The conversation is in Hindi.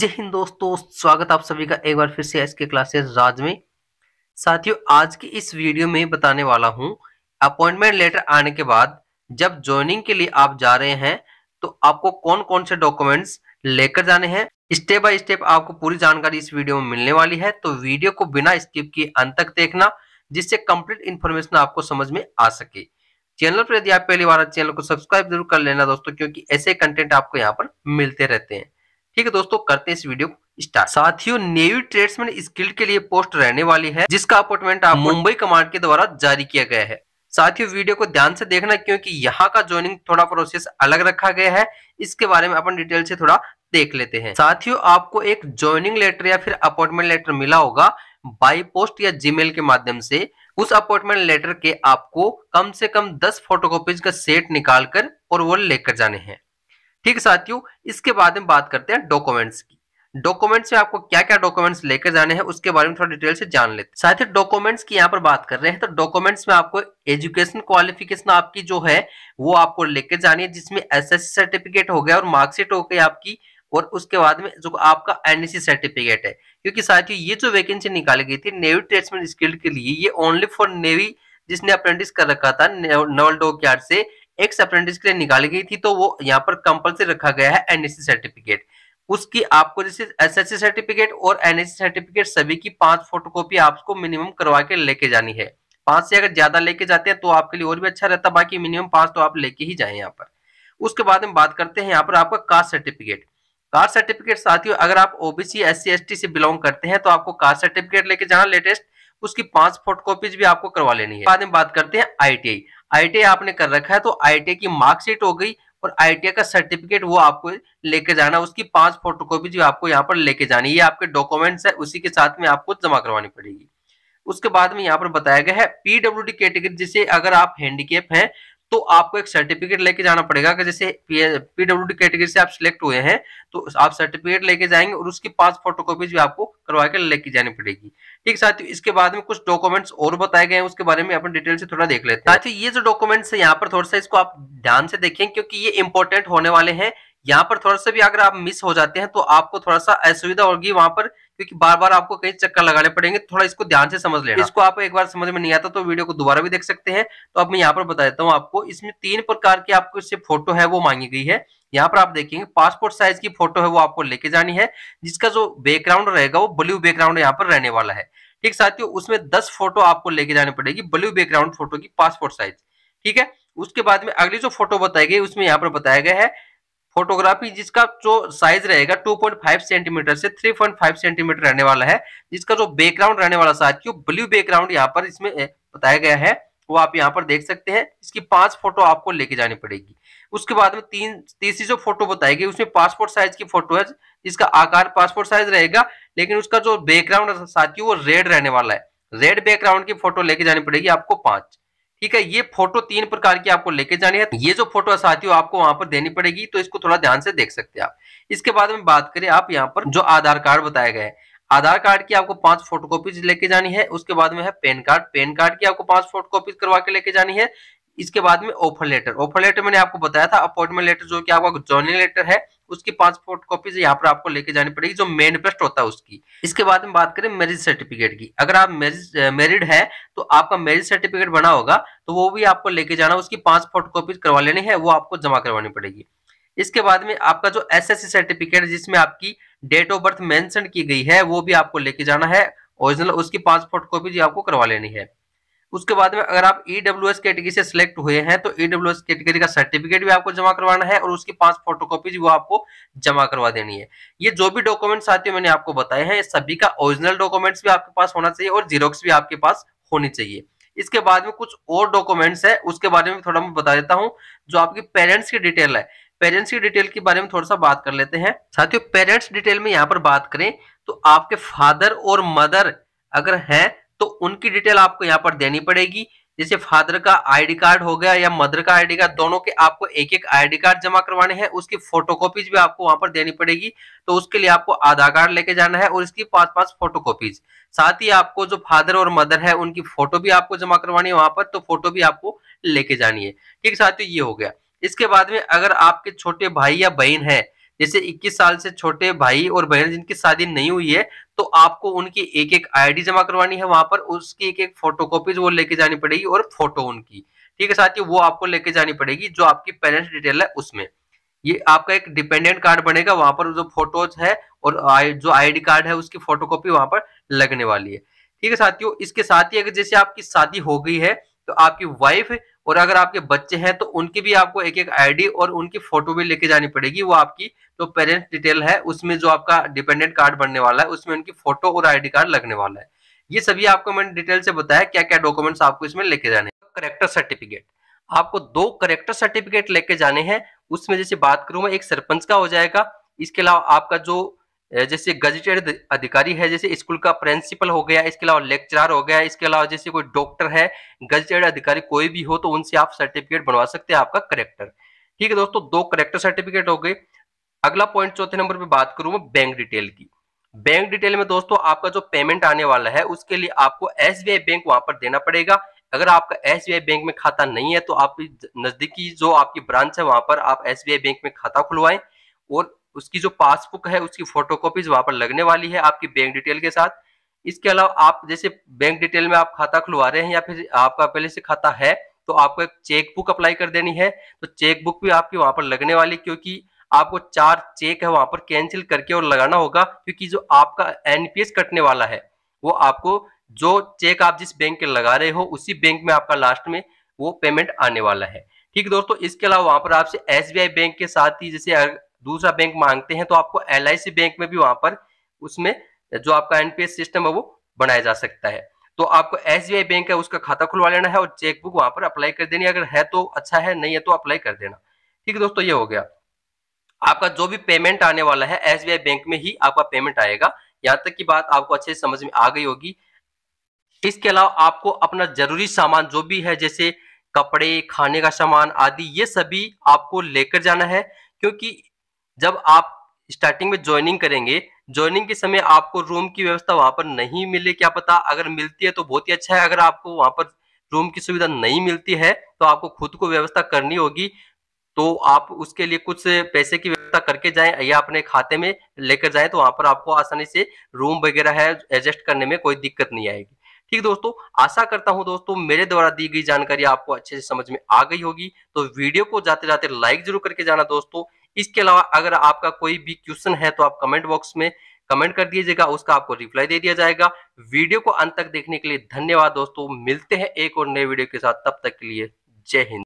जय हिंद दोस्तों स्वागत आप सभी का एक बार फिर से एस के क्लासेस राज में साथियों आज की इस वीडियो में बताने वाला हूं अपॉइंटमेंट लेटर आने के बाद जब ज्वाइनिंग के लिए आप जा रहे हैं तो आपको कौन कौन से डॉक्यूमेंट्स लेकर जाने हैं स्टेप बाय स्टेप आपको पूरी जानकारी इस वीडियो में मिलने वाली है तो वीडियो को बिना स्किप किए अंत तक देखना जिससे कंप्लीट इन्फॉर्मेशन आपको समझ में आ सके चैनल पर यदि आप पहली बार चैनल को सब्सक्राइब जरूर कर लेना दोस्तों क्योंकि ऐसे कंटेंट आपको यहाँ पर मिलते रहते हैं ठीक है दोस्तों करते हैं इस वीडियो को स्टार्ट साथियों नेवी ट्रेड्समैन स्किल के लिए पोस्ट रहने वाली है जिसका अपॉइंटमेंट आप मुंबई हम्म। कमांड के द्वारा जारी किया गया है साथियों वीडियो को ध्यान से देखना क्योंकि यहाँ का ज्वाइनिंग थोड़ा प्रोसेस अलग रखा गया है इसके बारे में अपन डिटेल से थोड़ा देख लेते हैं साथियों आपको एक ज्वाइनिंग लेटर या फिर अपॉइंटमेंट लेटर मिला होगा बाई पोस्ट या जीमेल के माध्यम से उस अपॉइंटमेंट लेटर के आपको कम से कम दस फोटोकॉपीज का सेट निकालकर और वो लेकर जाने हैं ठीक है साथियों इसके बाद में बात करते हैं डॉक्यूमेंट्स की डॉक्यूमेंट्स में आपको क्या क्या डॉक्यूमेंट्स लेकर जाने हैं उसके बारे में थोड़ा डिटेल से जान लेते हैं साथ ही डॉक्यूमेंट्स की यहाँ पर बात कर रहे हैं तो डॉक्यूमेंट्स में आपको एजुकेशन क्वालिफिकेशन आपकी जो है वो आपको लेकर जानी है जिसमें एस सर्टिफिकेट हो गया और मार्कशीट हो गई आपकी और उसके बाद में जो आपका एनएससी सर्टिफिकेट है क्योंकि साथियों ये जो वैकेंसी निकाली गई थी नेवी ट्रेड्समैन स्किल्ड के लिए ये ओनली फॉर नेवी जिसने अप्रेंटिस कर रखा था नवल डोक से एक्स अप्रेंटिस के लिए निकाली गई थी तो वो यहाँ पर कंपल्सरी रखा गया है एनएससी सर्टिफिकेट उसकी आपको जैसे एस एस सर्टिफिकेट और एनएससी सर्टिफिकेट सभी की पांच फोटोकॉपी आपको मिनिमम करवा के लेके जानी है पांच से अगर ज्यादा लेके जाते हैं तो आपके लिए और भी अच्छा रहता बाकी मिनिमम पांच तो आप लेके ही जाए यहाँ पर उसके बाद में बात करते हैं यहाँ पर आपका कास्ट सर्टिफिकेट कास्ट सर्टिफिकेट साथियों अगर आप ओबीसी एस सी से बिलोंग करते हैं तो आपको कास्ट सर्टिफिकेट लेके जाना लेटेस्ट उसकी पांच फोटोकॉपीज भी आपको करवा लेनी है बाद में बात करते हैं आईटीआई आई आपने कर रखा है तो आई की मार्कशीट हो गई और आई का सर्टिफिकेट वो आपको लेके जाना उसकी पांच फोटोकॉपी जो आपको यहाँ पर लेके जानी ये आपके डॉक्यूमेंट्स है उसी के साथ में आपको जमा करवानी पड़ेगी उसके बाद में यहाँ पर बताया गया है पीडब्ल्यू कैटेगरी जिसे अगर आप हैंडीकेप हैं तो आपको एक सर्टिफिकेट लेके जाना पड़ेगा कि जैसे पीडब्ल्यू डी कैटेगरी से आप सिलेक्ट हुए हैं तो आप सर्टिफिकेट लेके जाएंगे और उसकी पांच फोटोकॉपीज भी आपको करवा के लेके जानी पड़ेगी ठीक साथियों इसके बाद में कुछ डॉक्यूमेंट्स और बताए गए हैं उसके बारे में अपन डिटेल से थोड़ा देख लेते हैं साथियों ये जो डॉक्यूमेंट्स है यहाँ पर थोड़ा सा इसको आप ध्यान से देखें क्योंकि ये इंपॉर्टेंट होने वाले हैं यहाँ पर थोड़ा सा भी अगर आप मिस हो जाते हैं तो आपको थोड़ा सा असुविधा होगी वहां पर क्योंकि बार बार आपको कई चक्कर लगाने पड़ेंगे थोड़ा इसको ध्यान से समझ लेना इसको आपको एक बार समझ में नहीं आता तो वीडियो को दोबारा भी देख सकते हैं तो अब मैं यहाँ पर बता देता हूँ आपको इसमें तीन प्रकार की आपको इससे फोटो है वो मांगी गई है यहाँ पर आप देखेंगे पासपोर्ट साइज की फोटो है वो आपको लेके जानी है जिसका जो बैकग्राउंड रहेगा वो ब्लू बैकग्राउंड यहाँ पर रहने वाला है ठीक साथियों उसमें दस फोटो आपको लेके जानी पड़ेगी ब्लू बैकग्राउंड फोटो की पासपोर्ट साइज ठीक है उसके बाद में अगली जो फोटो बताई गई उसमें यहाँ पर बताया गया है फोटोग्राफी जिसका जो साइज रहेगा 2.5 सेंटीमीटर से 3.5 सेंटीमीटर रहने वाला है जिसका जो बैकग्राउंड रहने वाला साथ साथियों ब्लू बैकग्राउंड यहाँ पर इसमें बताया गया है वो आप यहाँ पर देख सकते हैं इसकी पांच फोटो आपको लेके जानी पड़ेगी उसके बाद में तीन तीसरी जो फोटो बताई गई उसमें पासपोर्ट साइज की फोटो है जिसका आकार पासपोर्ट साइज रहेगा लेकिन उसका जो बैकग्राउंड साथियों वो रेड रहने वाला है रेड बैकग्राउंड की फोटो लेके जानी पड़ेगी आपको पांच ठीक है ये फोटो तीन प्रकार की आपको लेके जानी है तो ये जो फोटो साथियों आपको वहां पर देनी पड़ेगी तो इसको थोड़ा ध्यान से देख सकते हैं आप इसके बाद में बात करें आप यहाँ पर जो आधार कार्ड बताया गया है आधार कार्ड की आपको पांच फोटोकॉपीज लेके जानी है उसके बाद में है पेन कार्ड पेन कार्ड की आपको पांच फोटोकॉपीज करवा के लेके जानी है इसके बाद में ऑफर लेटर ऑफर लेटर मैंने आपको बताया था अपॉइंटमेंट लेटर जो कि आपका ज्वाइनिंग लेटर है उसकी फोटो कॉपीज यहाँ पर आपको लेके जानी पड़ेगी जो मेन मैनिफेस्ट होता है उसकी इसके बाद में बात करें मैरिज सर्टिफिकेट की अगर आप मैरिज मैरिड है तो आपका मैरिज सर्टिफिकेट बना होगा तो वो भी आपको लेके जाना उसकी पांच फोटो कॉपीज करवा लेनी है वो आपको जमा करवानी पड़ेगी इसके बाद में आपका जो एसएससी सर्टिफिकेट जिसमें आपकी डेट ऑफ बर्थ मेंशन की गई है वो भी आपको लेके जाना है ओरिजिनल उसकी पांच फोटो कॉपी आपको करवा लेनी है उसके बाद में अगर आप एस e कैटेगरी से सिलेक्ट हुए हैं तो एस e कैटेगरी का सर्टिफिकेट भी आपको जमा करवाना है और उसकी पांच फोटोकॉपीज वो आपको जमा करवा देनी है ये जो भी डॉक्यूमेंट्स आते हैं मैंने आपको बताए हैं सभी का ओरिजिनल डॉक्यूमेंट्स भी आपके पास होना चाहिए और जीरोक्स भी आपके पास होनी चाहिए इसके बाद में कुछ और डॉक्यूमेंट्स है उसके बारे में थोड़ा मैं बता देता हूँ जो आपकी पेरेंट्स की डिटेल है पेरेंट्स की डिटेल के बारे में थोड़ा सा बात कर लेते हैं साथियों पेरेंट्स डिटेल में यहाँ पर बात करें तो आपके फादर और मदर अगर हैं तो उनकी डिटेल आपको यहाँ पर देनी पड़ेगी जैसे फादर का आईडी कार्ड हो गया या मदर का आईडी कार्ड दोनों के आपको एक एक आईडी कार्ड जमा करवाने हैं उसकी फोटोकॉपीज भी आपको वहां पर देनी पड़ेगी तो उसके लिए आपको आधार कार्ड लेके जाना है और इसकी पांच पांच फोटोकॉपीज साथ ही आपको जो फादर और मदर है उनकी फोटो भी आपको जमा करवानी है वहां पर तो फोटो भी आपको लेके जानी है ठीक साथियों ये हो गया इसके बाद में अगर आपके छोटे भाई या बहन है जैसे 21 साल से छोटे भाई और बहन जिनकी शादी नहीं हुई है तो आपको उनकी एक एक आईडी जमा करवानी है वहां पर उसकी एक एक फोटोकॉपीज वो लेके जानी पड़ेगी और फोटो उनकी ठीक है साथियों वो आपको लेके जानी पड़ेगी जो आपकी पेरेंट्स डिटेल है उसमें ये आपका एक डिपेंडेंट कार्ड बनेगा वहां पर जो फोटोज है और जो आईडी कार्ड है उसकी फोटोकॉपी वहां पर लगने वाली है ठीक है साथियों इसके साथ ही अगर जैसे आपकी शादी हो गई है तो आपकी वाइफ और अगर आपके बच्चे हैं तो उनकी भी आपको एक एक आईडी और उनकी फोटो भी लेके जानी पड़ेगी वो आपकी जो पेरेंट्स डिटेल है उसमें जो आपका डिपेंडेंट कार्ड बनने वाला है उसमें उनकी फोटो और आईडी कार्ड लगने वाला है ये सभी आपको मैंने डिटेल से बताया क्या क्या डॉक्यूमेंट्स आपको इसमें लेके जाने करेक्टर सर्टिफिकेट आपको दो करेक्टर सर्टिफिकेट लेके जाने हैं उसमें जैसे बात करूं मैं एक सरपंच का हो जाएगा इसके अलावा आपका जो जैसे गजटेड अधिकारी है जैसे स्कूल का प्रिंसिपल हो गया इसके अलावा लेक्चरार हो गया इसके अलावा जैसे कोई डॉक्टर है गजटेड अधिकारी कोई भी हो तो उनसे आप सर्टिफिकेट बनवा सकते हैं आपका करेक्टर ठीक है दोस्तों दो करेक्टर सर्टिफिकेट हो गए अगला पॉइंट चौथे नंबर पर बात करूँ मैं बैंक डिटेल की बैंक डिटेल में दोस्तों आपका जो पेमेंट आने वाला है उसके लिए आपको एस बैंक वहां पर देना पड़ेगा अगर आपका एस बैंक में खाता नहीं है तो आप नजदीकी जो आपकी ब्रांच है वहां पर आप एस बैंक में खाता खुलवाएं और उसकी जो पासबुक है उसकी फोटोकॉपीज वहां पर लगने वाली है आपकी बैंक डिटेल के साथ इसके अलावा आप जैसे बैंक डिटेल में आप खाता खुलवा रहे हैं या फिर आपका पहले से खाता है तो आपको एक चेकबुक अप्लाई कर देनी है तो चेकबुक भी आपकी वहां पर लगने वाली क्योंकि आपको चार चेक है वहां पर कैंसिल करके और लगाना होगा क्योंकि जो आपका एनपीएस कटने वाला है वो आपको जो चेक आप जिस बैंक के लगा रहे हो उसी बैंक में आपका लास्ट में वो पेमेंट आने वाला है ठीक दोस्तों इसके अलावा वहां पर आपसे एस बैंक के साथ ही जैसे दूसरा बैंक मांगते हैं तो आपको एल बैंक में भी वहां पर उसमें जो आपका एनपीएस सिस्टम है वो बनाया जा सकता है तो आपको एस बैंक है उसका खाता खुलवा लेना है और चेकबुक वहां पर अप्लाई कर देनी अगर है तो अच्छा है नहीं है तो अप्लाई कर देना ठीक है दोस्तों ये हो गया आपका जो भी पेमेंट आने वाला है एस बैंक में ही आपका पेमेंट आएगा यहाँ तक की बात आपको अच्छे से समझ में आ गई होगी इसके अलावा आपको अपना जरूरी सामान जो भी है जैसे कपड़े खाने का सामान आदि ये सभी आपको लेकर जाना है क्योंकि जब आप स्टार्टिंग में ज्वाइनिंग करेंगे ज्वाइनिंग के समय आपको रूम की व्यवस्था वहां पर नहीं मिले क्या पता अगर मिलती है तो बहुत ही अच्छा है अगर आपको वहां पर रूम की सुविधा नहीं मिलती है तो आपको खुद को व्यवस्था करनी होगी तो आप उसके लिए कुछ पैसे की व्यवस्था करके जाएं या अपने खाते में लेकर जाएं तो वहां पर आपको आसानी से रूम वगैरह है एडजस्ट करने में कोई दिक्कत नहीं आएगी ठीक दोस्तों आशा करता हूं दोस्तों मेरे द्वारा दी गई जानकारी आपको अच्छे से समझ में आ गई होगी तो वीडियो को जाते जाते लाइक जरूर करके जाना दोस्तों इसके अलावा अगर आपका कोई भी क्वेश्चन है तो आप कमेंट बॉक्स में कमेंट कर दीजिएगा उसका आपको रिप्लाई दे दिया जाएगा वीडियो को अंत तक देखने के लिए धन्यवाद दोस्तों मिलते हैं एक और नए वीडियो के साथ तब तक के लिए जय हिंद